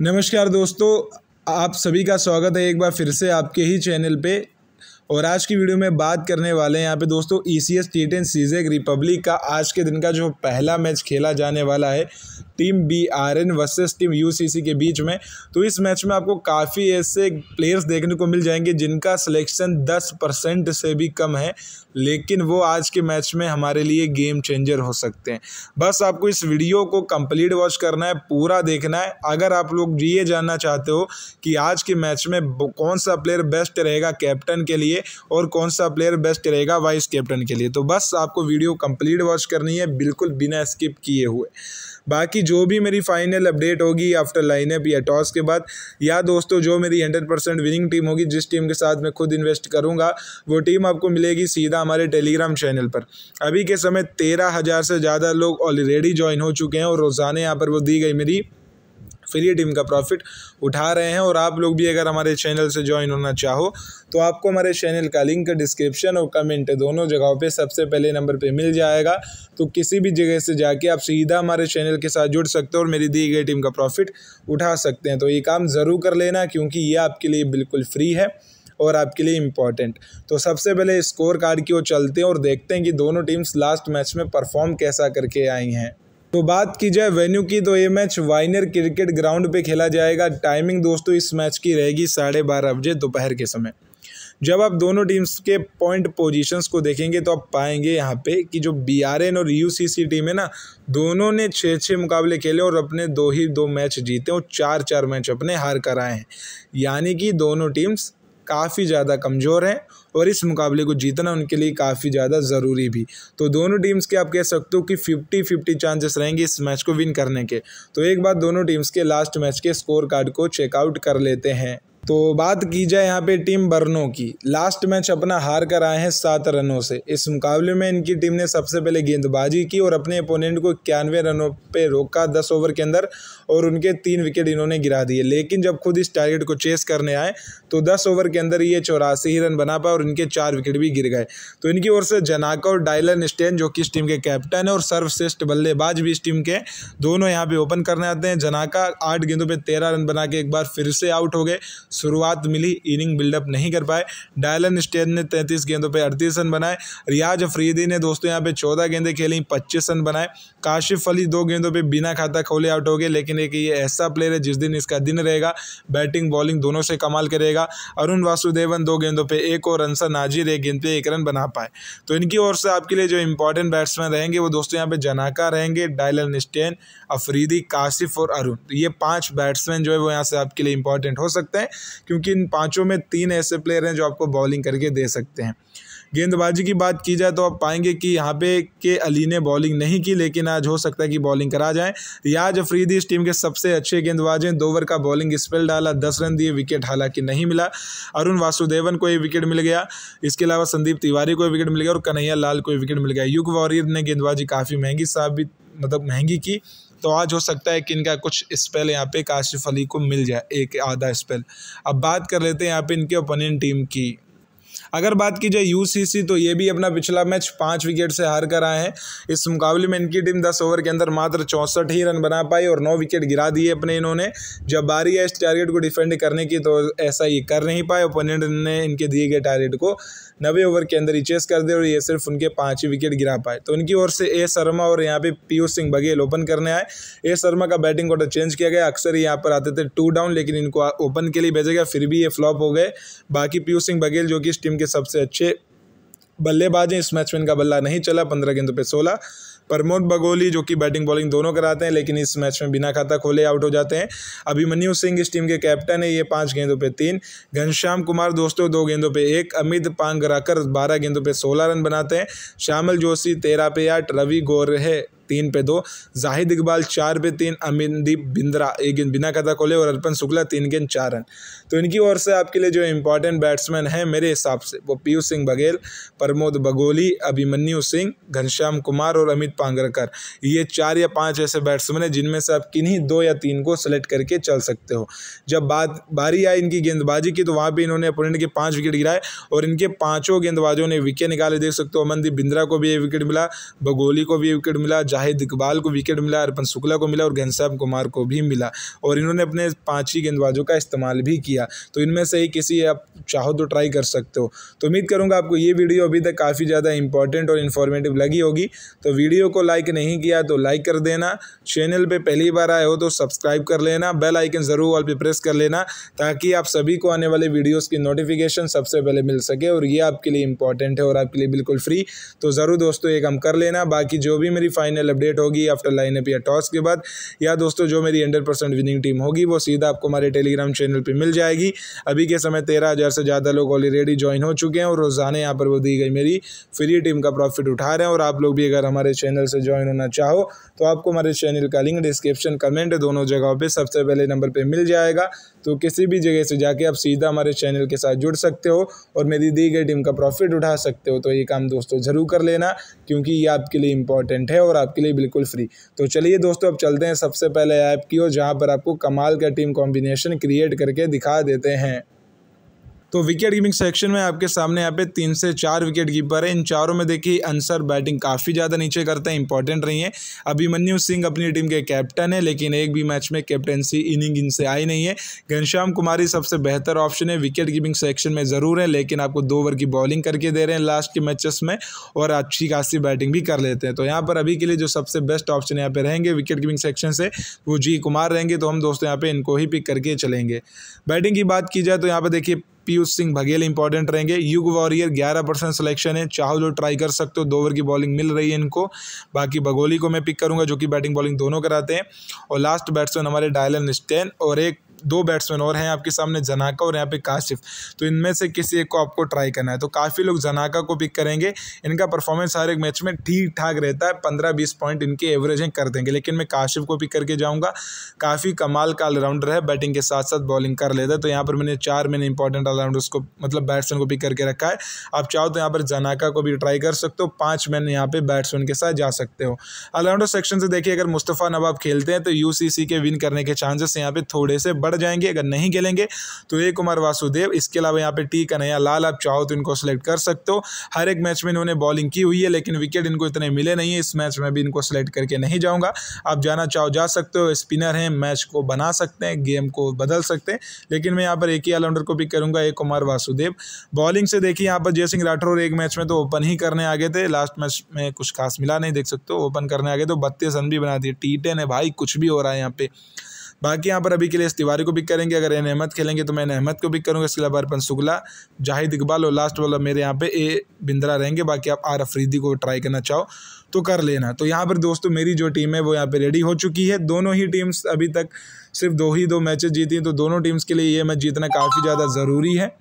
नमस्कार दोस्तों आप सभी का स्वागत है एक बार फिर से आपके ही चैनल पे और आज की वीडियो में बात करने वाले हैं यहाँ पे दोस्तों E C S T ten सीजेक रिपब्लिक का आज के दिन का जो पहला मैच खेला जाने वाला है team B R N versus team U C C के बीच में तो इस मैच में आपको काफ़ी ऐसे प्लेयर्स देखने को मिल जाएंगे जिनका सिलेक्शन दस परसेंट से भी कम है लेकिन वो आज के मैच में हमारे लिए गेम चेंजर हो सकते हैं बस आपको इस वीडियो को कंप्लीट वॉच करना है पूरा देखना है अगर आप लोग ये जानना चाहते हो कि आज के मैच में कौन सा प्लेयर बेस्ट रहेगा कैप्टन के लिए लिए और कौन सा प्लेयर बेस्ट रहेगा वाइस कैप्टन के लिए तो बस आपको वीडियो कंप्लीट वॉच करनी है बिल्कुल बिना स्किप किए हुए बाकी जो भी मेरी फाइनल अपडेट होगी आफ्टर लाइनअप या टॉस के बाद या दोस्तों जो मेरी हंड्रेड परसेंट विनिंग टीम होगी जिस टीम के साथ मैं खुद इन्वेस्ट करूँगा वो टीम आपको मिलेगी सीधा हमारे टेलीग्राम चैनल पर अभी के समय तेरह से ज़्यादा लोग ऑलरेडी ज्वाइन हो चुके हैं और रोज़ाना यहाँ पर वो दी गई मेरी फ्री टीम का प्रॉफिट उठा रहे हैं और आप लोग भी अगर हमारे चैनल से ज्वाइन होना चाहो तो आपको हमारे चैनल का लिंक डिस्क्रिप्शन और कमेंट दोनों जगहों पे सबसे पहले नंबर पे मिल जाएगा तो किसी भी जगह से जाके आप सीधा हमारे चैनल के साथ जुड़ सकते हो और मेरी दी गई टीम का प्रॉफिट उठा सकते हैं तो ये काम ज़रूर कर लेना क्योंकि ये आपके लिए बिल्कुल फ्री है और आपके लिए इम्पॉर्टेंट तो सबसे पहले स्कोर कार्ड की ओर चलते हैं और देखते हैं कि दोनों टीम्स लास्ट मैच में परफॉर्म कैसा करके आई हैं तो बात की जाए वेन्यू की तो ये मैच वाइनर क्रिकेट ग्राउंड पे खेला जाएगा टाइमिंग दोस्तों इस मैच की रहेगी साढ़े बारह बजे दोपहर के समय जब आप दोनों टीम्स के पॉइंट पोजीशंस को देखेंगे तो आप पाएंगे यहाँ पे कि जो बी आर एन और यू सी सी टीम है ना दोनों ने छः छः मुकाबले खेले और अपने दो ही दो मैच जीते और चार चार मैच अपने हार कर आए हैं यानी कि दोनों टीम्स काफ़ी ज़्यादा कमज़ोर हैं और इस मुकाबले को जीतना उनके लिए काफ़ी ज़्यादा ज़रूरी भी तो दोनों टीम्स के आप कह सकते हो कि फिफ्टी फिफ्टी चांसेस रहेंगे इस मैच को विन करने के तो एक बार दोनों टीम्स के लास्ट मैच के स्कोर कार्ड को चेकआउट कर लेते हैं तो बात की जाए यहाँ पे टीम बर्नो की लास्ट मैच अपना हार कर आए हैं सात रनों से इस मुकाबले में इनकी टीम ने सबसे पहले गेंदबाजी की और अपने अपोनेंट को इक्यानवे रनों पे रोका दस ओवर के अंदर और उनके तीन विकेट इन्होंने गिरा दिए लेकिन जब खुद इस टारगेट को चेस करने आए तो दस ओवर के अंदर ये चौरासी ही रन बना पाए और इनके चार विकेट भी गिर गए तो इनकी ओर से जनाका और डायलन स्टेन जो कि इस टीम के कैप्टन है और सर्वश्रेष्ठ बल्लेबाज भी इस टीम के दोनों यहाँ पे ओपन करने आते हैं जनाका आठ गेंदों पर तेरह रन बना के एक बार फिर से आउट हो गए शुरुआत मिली इनिंग बिल्डअप नहीं कर पाए डायलन स्टेन ने तैंतीस गेंदों पर अड़तीस रन बनाए रियाज अफरीदी ने दोस्तों यहाँ पे चौदह गेंदें खेली पच्चीस रन बनाए काशिफ अली दो गेंदों पर बिना खाता खोले आउट हो गए लेकिन एक ये ऐसा प्लेयर है जिस दिन इसका दिन रहेगा बैटिंग बॉलिंग दोनों से कमाल करेगा अरुण वासुदेवन दो गेंदों पर एक और रनसा नाजिर एक गेंद पर एक रन बना पाए तो इनकी ओर से आपके लिए जो इंपॉर्टेंट बैट्समैन रहेंगे वो दोस्तों यहाँ पे जनाका रहेंगे डायलन स्टेन अफरीदी काशिफ और अरुण तो ये पांच बैट्समैन जो है वो यहाँ से आपके लिए इंपॉर्टेंट हो सकते हैं क्योंकि इन पाँचों में तीन ऐसे प्लेयर हैं जो आपको बॉलिंग करके दे सकते हैं गेंदबाजी की बात की जाए तो आप पाएंगे कि यहाँ पे के अली ने बॉलिंग नहीं की लेकिन आज हो सकता है कि बॉलिंग करा जाए रियाज अफरीदी इस टीम के सबसे अच्छे गेंदबाज हैं दो ओवर का बॉलिंग स्पेल डाला दस रन दिए विकेट हालांकि नहीं मिला अरुण वासुदेवन को एक विकेट मिल गया इसके अलावा संदीप तिवारी को विकेट मिल गया और कन्हैया लाल को विकेट मिल गया युग वॉरियर ने गेंदबाजी काफ़ी महंगी साबित मतलब महंगी की तो आज हो सकता है कि इनका कुछ स्पेल यहाँ पे काशिफ अली को मिल जाए एक आधा स्पेल अब बात कर लेते हैं यहाँ पे इनके ओपोनेंट टीम की अगर बात की जाए यू तो ये भी अपना पिछला मैच पाँच विकेट से हार कर आए हैं इस मुकाबले में इनकी टीम दस ओवर के अंदर मात्र चौंसठ ही रन बना पाई और नौ विकेट गिरा दिए अपने इन्होंने जब बारी है इस टारगेट को डिफेंड करने की तो ऐसा ये कर नहीं पाए ओपोनेंट ने इनके दिए गए टारगेट को नवे ओवर के अंदर ही चेस कर दिया और ये सिर्फ उनके पाँच ही विकेट गिरा पाए तो इनकी ओर से ए शर्मा और यहाँ पे पीयूष सिंह बघेल ओपन करने आए ए शर्मा का बैटिंग ऑर्डर चेंज किया गया अक्सर यहाँ पर आते थे टू डाउन लेकिन इनको ओपन के लिए भेजा गया फिर भी ये फ्लॉप हो गए बाकी पीयूष सिंह बघेल जो कि इस टीम के सबसे अच्छे बल्लेबाज हैं इस में का बल्ला नहीं चला पंद्रह गेंदों पर सोलह प्रमोद बगोली जो कि बैटिंग बॉलिंग दोनों कराते हैं लेकिन इस मैच में बिना खाता खोले आउट हो जाते हैं अभिमन्यू सिंह इस टीम के कैप्टन है ये पाँच गेंदों पे तीन घनश्याम कुमार दोस्तों दो गेंदों पे एक अमित पांग राकर बारह गेंदों पे सोलह रन बनाते हैं श्यामल जोशी तेरह पे आठ रवि गोर है तीन पे दो जाहिद इकबाल चार पे तीन अमिनदीप बिंद्रा एक गेंद बिना कथा खोले और अर्पण शुक्ला तीन गेंद चार रन तो इनकी ओर से आपके लिए जो इम्पोर्टेंट बैट्समैन है मेरे हिसाब से वो पीयूष सिंह बघेल प्रमोद बगोली अभिमन्यु सिंह घनश्याम कुमार और अमित पांगरकर ये चार या पाँच ऐसे बैट्समैन हैं जिनमें से आप किन्हीं दो या तीन को सेलेक्ट करके चल सकते हो जब बात बारी आई इनकी गेंदबाजी की तो वहाँ भी इन्होंने अपोनेंट के पाँच विकेट गिराए और इनके पाँचों गेंदबाजों ने विकेट निकाले देख सकते हो अमनदीप बिंद्रा को भी ये विकेट मिला बगोली को भी ये विकेट मिला शाहिद इकबाल को विकेट मिला अर्पन शुक्ला को मिला और घनश्याम कुमार को भी मिला और इन्होंने अपने पाँच ही गेंदबाजों का इस्तेमाल भी किया तो इनमें से ही किसी आप चाहो तो ट्राई कर सकते हो तो उम्मीद करूँगा आपको ये वीडियो अभी तक काफ़ी ज़्यादा इंपॉर्टेंट और इन्फॉर्मेटिव लगी होगी तो वीडियो को लाइक नहीं किया तो लाइक कर देना चैनल पर पहली बार आए हो तो सब्सक्राइब कर लेना बेल आइकन ज़रूर ऑल पर प्रेस कर लेना ताकि आप सभी को आने वाले वीडियोज़ की नोटिफिकेशन सबसे पहले मिल सके और ये आपके लिए इंपॉर्टेंट है और आपके लिए बिल्कुल फ्री तो ज़रूर दोस्तों ये काम कर लेना बाकी जो भी मेरी फाइनल ईमेल अपडेट होगी आफ्टर लाइन अप या टॉस के बाद या दोस्तों जो मेरी हंड्रेड परसेंट विनिंग टीम होगी वो सीधा आपको हमारे टेलीग्राम चैनल पर मिल जाएगी अभी के समय तेरह हज़ार से ज़्यादा लोग ऑलरेडी ज्वाइन हो चुके हैं और रोज़ाना यहाँ पर वो दी गई मेरी फ्री टीम का प्रॉफिट उठा रहे हैं और आप लोग भी अगर हमारे चैनल से ज्वाइन होना चाहो तो आपको हमारे चैनल का लिंक डिस्क्रिप्शन कमेंट दोनों जगहों पर सबसे पहले नंबर पर मिल जाएगा तो किसी भी जगह से जाके आप सीधा हमारे चैनल के साथ जुड़ सकते हो और मेरी दी गई टीम का प्रॉफिट उठा सकते हो तो ये काम दोस्तों ज़रूर कर लेना क्योंकि ये आपके लिए इंपॉर्टेंट है और आपके लिए बिल्कुल फ्री तो चलिए दोस्तों अब चलते हैं सबसे पहले ऐप की ओर जहाँ पर आपको कमाल का टीम कॉम्बिनेशन क्रिएट करके दिखा देते हैं तो विकेट कीपिंग सेक्शन में आपके सामने यहाँ पे तीन से चार विकेट कीपर है इन चारों में देखिए अंसर बैटिंग काफ़ी ज़्यादा नीचे करते हैं इंपॉर्टेंट रही है अभिमन्यु सिंह अपनी टीम के कैप्टन है लेकिन एक भी मैच में कैप्टनसी इनिंग इनसे आई नहीं है घनश्याम कुमारी सबसे बेहतर ऑप्शन है विकेट कीपिंग सेक्शन में ज़रूर है लेकिन आपको दो ओवर की बॉलिंग करके दे रहे हैं लास्ट के मैचेस में और अच्छी खासी बैटिंग भी कर लेते हैं तो यहाँ पर अभी के लिए जो सबसे बेस्ट ऑप्शन यहाँ पे रहेंगे विकेट कीपिंग सेक्शन से वो जी कुमार रहेंगे तो हम दोस्तों यहाँ पर इनको ही पिक करके चलेंगे बैटिंग की बात की जाए तो यहाँ पर देखिए पीयूष सिंह बघेल इंपॉर्टेंट रहेंगे युग वॉरियर ग्यारह परसेंट सिलेक्शन है चाहो जो ट्राई कर सकते हो दो ओवर की बॉलिंग मिल रही है इनको बाकी बगोली को मैं पिक करूंगा जो कि बैटिंग बॉलिंग दोनों कराते हैं और लास्ट बैट्समैन हमारे डायलन स्टेन और एक दो बैट्समैन और हैं आपके सामने जनाका और यहाँ पे काशिफ तो इनमें से किसी एक को आपको ट्राई करना है तो काफ़ी लोग जनाका को पिक करेंगे इनका परफॉर्मेंस हर एक मैच में ठीक ठाक रहता है पंद्रह बीस पॉइंट इनके एवरेज कर देंगे लेकिन मैं काशिफ को पिक करके जाऊँगा काफ़ी कमाल का ऑलराउंडर है बैटिंग के साथ साथ बॉलिंग कर लेता है तो यहाँ पर मैंने चार मैंने इंपॉर्टेंट ऑलराउंडर्स को मतलब बैट्समैन को पिक करके रखा है आप चाहो तो यहाँ पर जनाका को भी ट्राई कर सकते हो पाँच मैन यहाँ पे बैट्समैन के साथ जा सकते हो ऑलराउंडर सेक्शन से देखिए अगर मुस्तफ़ा नवाब खेलते हैं तो यू के विन करने के चांसेस यहाँ पे थोड़े से बढ़ बढ़ जाएंगे अगर नहीं खेलेंगे तो ए कुमार वासुदेव इसके अलावा यहाँ पे टी कन्हैया लाल आप चाहो तो इनको सेलेक्ट कर सकते हो हर एक मैच में इन्होंने बॉलिंग की हुई है लेकिन विकेट इनको इतने मिले नहीं है इस मैच में भी इनको सेलेक्ट करके नहीं जाऊँगा आप जाना चाहो जा सकते हो स्पिनर हैं मैच को बना सकते हैं गेम को बदल सकते हैं लेकिन मैं यहाँ पर एक ही ऑलराउंडर को पिक करूँगा ए कुमार वासुदेव बॉलिंग से देखिए यहाँ पर जय सिंह राठौर एक मैच में तो ओपन ही करने आ गए थे लास्ट मैच में कुछ खास मिला नहीं देख सकते ओपन करने आ गए तो बत्तीस रन भी बना दिए टी टेन है भाई कुछ भी हो रहा है यहाँ पे बाकी यहाँ पर अभी के लिए इस तिवारी को पिक करेंगे अगर एन अहमद खेलेंगे तो मैं अहमद को पिक करूँगा इसके अलावा अरपन शुक्ला जाहिद इकबाल और लास्ट वाला मेरे यहाँ पे ए बिंद्रा रहेंगे बाकी आप आर अफरीदी को ट्राई करना चाहो तो कर लेना तो यहाँ पर दोस्तों मेरी जो टीम है वो यहाँ पर रेडी हो चुकी है दोनों ही टीम्स अभी तक सिर्फ दो ही दो मैचेस जीती हैं तो दोनों टीम्स के लिए ये मैच जीतना काफ़ी ज़्यादा ज़रूरी है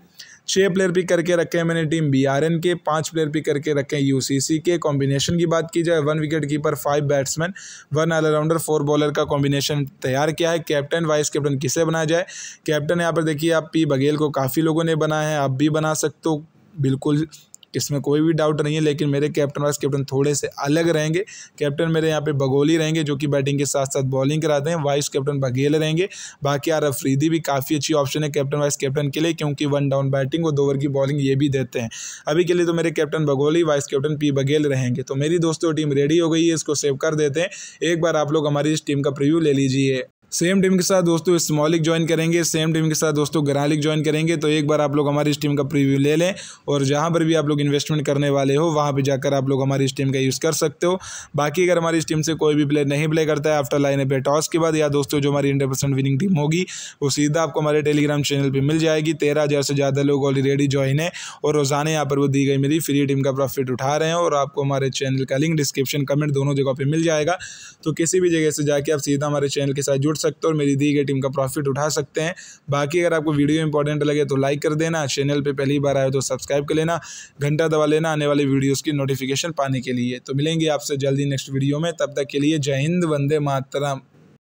छः प्लेयर पिक करके रखे हैं मैंने टीम बी आर एन के पाँच प्लेयर पिक करके रखे हैं यू सी सी के कॉम्बिनेशन की बात की जाए one wicket keeper five batsman one allrounder four bowler का कॉम्बिनेशन तैयार किया है कैप्टन वाइस कैप्टन किसे बनाया जाए कैप्टन यहाँ पर देखिए आप पी बघेल को काफ़ी लोगों ने बनाया है आप भी बना सकते हो बिल्कुल इसमें कोई भी डाउट नहीं है लेकिन मेरे कैप्टन वाइस कैप्टन थोड़े से अलग रहेंगे कैप्टन मेरे यहाँ पे बगोली रहेंगे जो कि बैटिंग के साथ साथ बॉलिंग कराते हैं वाइस कैप्टन बघेल रहेंगे बाकी आर अफरीदी भी काफ़ी अच्छी ऑप्शन है कैप्टन वाइस कैप्टन के लिए क्योंकि वन डाउन बैटिंग और दो ओवर की बॉलिंग ये भी देते हैं अभी के लिए तो मेरे captain Bagoli vice captain P Baghel रहेंगे तो मेरी दोस्तों टीम रेडी हो गई है इसको सेव कर देते हैं एक बार आप लोग हमारी इस टीम का प्रिव्यू ले लीजिए सेम टीम के साथ दोस्तों स्मॉलिक ज्वाइन करेंगे सेम टीम के साथ दोस्तों गरालिक ज्वाइन करेंगे तो एक बार आप लोग हमारी इस टीम का प्रीव्यू ले लें और जहाँ पर भी आप लोग इन्वेस्टमेंट करने वाले हो वहाँ पर जाकर आप लोग हमारी इस टीम का यूज़ कर सकते हो बाकी अगर हमारी इस टीम से कोई भी प्लेयर नहीं प्ले करता है आफ्टर लाइन पे टॉस के बाद या दोस्तों जो हमारी हंड्रेड परसेंट विनिंग टीम होगी वो सीधा आपको हमारे टेलीग्राम चैनल पर मिल जाएगी तेरह हज़ार से ज़्यादा लोग ऑलरेडी ज्वाइन है और रोज़ाना यहाँ पर वो दी गई मेरी फ्री टीम का प्रॉफिट उठा रहे हैं और आपको हमारे चैनल का लिंक डिस्क्रिप्शन कमेंट दोनों जगह पर मिल जाएगा तो किसी भी जगह से जाके आप सीधा हमारे चैनल के साथ जुड़ उठ सकते हो और मेरी दी गई टीम का प्रॉफिट उठा सकते हैं बाकी अगर आपको वीडियो इंपॉर्टेंट लगे तो लाइक कर देना चैनल पर पहली बार आए तो सब्सक्राइब कर लेना घंटा दबा लेना आने वाले वीडियोज़ की नोटिफिकेशन पाने के लिए तो मिलेंगे आपसे जल्दी नेक्स्ट वीडियो में तब तक के लिए जय हिंद वंदे मातरम